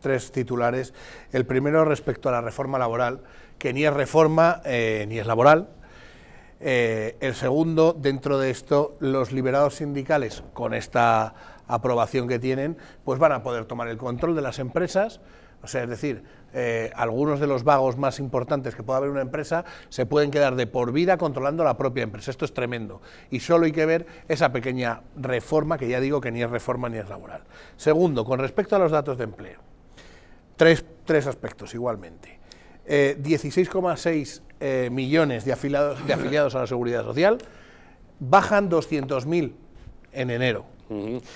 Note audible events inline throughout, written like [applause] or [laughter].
tres titulares. El primero respecto a la reforma laboral, que ni es reforma eh, ni es laboral, eh, el segundo, dentro de esto, los liberados sindicales, con esta aprobación que tienen, pues van a poder tomar el control de las empresas, o sea, es decir, eh, algunos de los vagos más importantes que pueda haber una empresa se pueden quedar de por vida controlando la propia empresa. Esto es tremendo. Y solo hay que ver esa pequeña reforma que ya digo que ni es reforma ni es laboral. Segundo, con respecto a los datos de empleo. Tres, tres aspectos igualmente. 16,6 eh, eh, millones de afiliados, de afiliados a la seguridad social, bajan 200.000 en enero.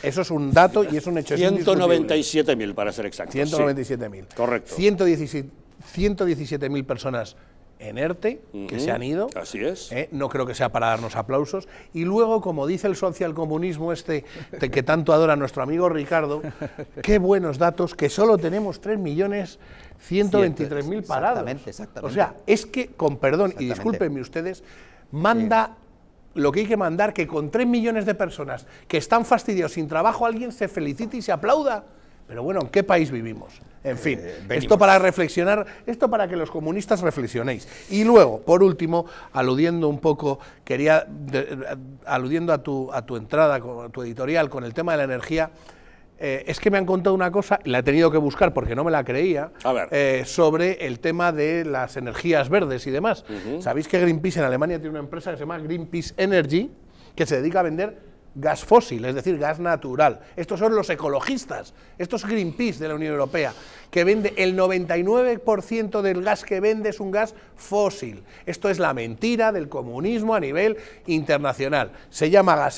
Eso es un dato y es un hecho. 197.000 para ser exactos. 197.000. Correcto. 117.000 personas en ERTE, que se han ido. Así es. ¿eh? no creo que sea para darnos aplausos. Y luego, como dice el socialcomunismo este que tanto adora nuestro amigo Ricardo, [laughs] qué buenos datos, que solo tenemos 3.123.000 millones mil parados. Exactamente, exactamente. O sea, es que, con perdón, y discúlpenme ustedes, manda... lo que hay que mandar, que con 3 millones de personas que están fastidiados sin trabajo, alguien se felicite y se aplauda. Pero bueno, ¿en qué país vivimos? En eh, fin, esto para reflexionar, esto para que los comunistas reflexionéis. Y luego, por último, aludiendo un poco, quería, eh, aludiendo a tu, a tu entrada, a tu editorial con el tema de la energía, eh, es que me han contado una cosa, la he tenido que buscar porque no me la creía, sobre el tema de las energías verdes y demás. Sabéis que Greenpeace en Alemania tiene una empresa que se llama Greenpeace Energy, que se dedica a vender gas fósil, es decir, gas natural. Estos son los ecologistas, estos Greenpeace de la Unión Europea, que vende el 99% del gas que vende es un gas fósil. Esto es la mentira del comunismo a nivel internacional. Se llama gas